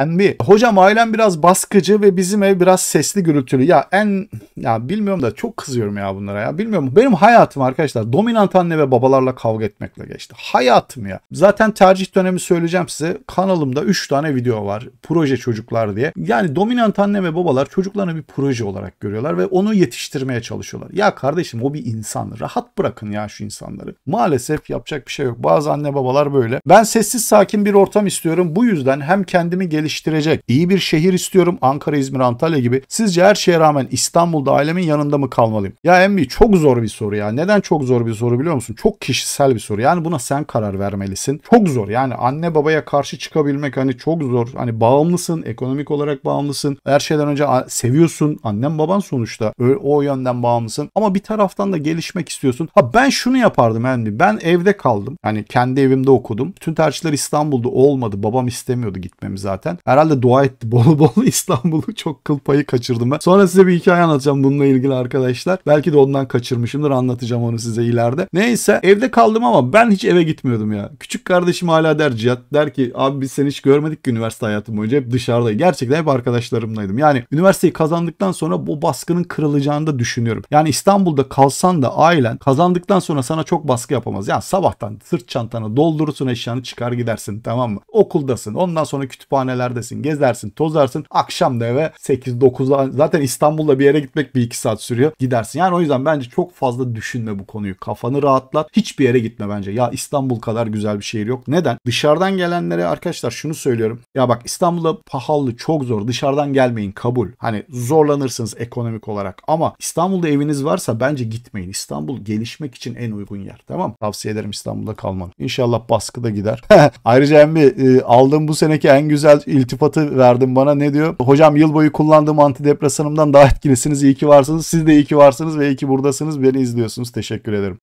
Enbi. Hocam ailem biraz baskıcı ve bizim ev biraz sesli gürültülü. Ya en ya bilmiyorum da çok kızıyorum ya bunlara ya. Bilmiyorum. Benim hayatım arkadaşlar dominant anne ve babalarla kavga etmekle geçti. Hayatım ya. Zaten tercih dönemi söyleyeceğim size. Kanalımda 3 tane video var. Proje çocuklar diye. Yani dominant anne ve babalar çocuklarını bir proje olarak görüyorlar ve onu yetiştirmeye çalışıyorlar. Ya kardeşim o bir insan. Rahat bırakın ya şu insanları. Maalesef yapacak bir şey yok. Bazı anne babalar böyle. Ben sessiz sakin bir ortam istiyorum. Bu yüzden hem kendimi gel geliştirecek. İyi bir şehir istiyorum. Ankara, İzmir, Antalya gibi. Sizce her şeye rağmen İstanbul'da ailemin yanında mı kalmalıyım? Ya Embi çok zor bir soru ya. Neden çok zor bir soru biliyor musun? Çok kişisel bir soru. Yani buna sen karar vermelisin. Çok zor. Yani anne babaya karşı çıkabilmek hani çok zor. Hani bağımlısın, ekonomik olarak bağımlısın. Her şeyden önce seviyorsun. Annen baban sonuçta. Öyle, o yönden bağımlısın. Ama bir taraftan da gelişmek istiyorsun. Ha ben şunu yapardım Embi. Ben evde kaldım. Hani kendi evimde okudum. Tüm tercihler İstanbul'da olmadı. Babam istemiyordu gitmemi zaten zaten. Herhalde dua etti bol bol İstanbul'u çok kıl payı kaçırdım ben. Sonra size bir hikaye anlatacağım bununla ilgili arkadaşlar. Belki de ondan kaçırmışımdır anlatacağım onu size ileride. Neyse evde kaldım ama ben hiç eve gitmiyordum ya. Küçük kardeşim hala der Cihat der ki abi biz seni hiç görmedik ki üniversite hayatım boyunca hep dışarıdayım. Gerçekten hep arkadaşlarımlaydım. Yani üniversiteyi kazandıktan sonra bu baskının kırılacağını da düşünüyorum. Yani İstanbul'da kalsan da ailen kazandıktan sonra sana çok baskı yapamaz. Yani sabahtan sırt çantana doldurursun eşyanı çıkar gidersin tamam mı? Okuldasın. Ondan sonra kütüphaneler gezmelerdesin. Gezersin, tozarsın. Akşam da eve 8-9'da zaten İstanbul'da bir yere gitmek bir iki saat sürüyor. Gidersin. Yani o yüzden bence çok fazla düşünme bu konuyu. Kafanı rahatlat. Hiçbir yere gitme bence. Ya İstanbul kadar güzel bir şehir yok. Neden? Dışarıdan gelenlere arkadaşlar şunu söylüyorum. Ya bak İstanbul'da pahalı çok zor. Dışarıdan gelmeyin kabul. Hani zorlanırsınız ekonomik olarak ama İstanbul'da eviniz varsa bence gitmeyin. İstanbul gelişmek için en uygun yer. Tamam Tavsiye ederim İstanbul'da kalmanı. İnşallah baskı da gider. Ayrıca hem bir e, aldığım bu seneki en güzel iltifatı verdim bana. Ne diyor? Hocam yıl boyu kullandığım antidepresanımdan daha etkilisiniz. İyi ki varsınız. Siz de iyi ki varsınız ve iyi ki buradasınız. Beni izliyorsunuz. Teşekkür ederim.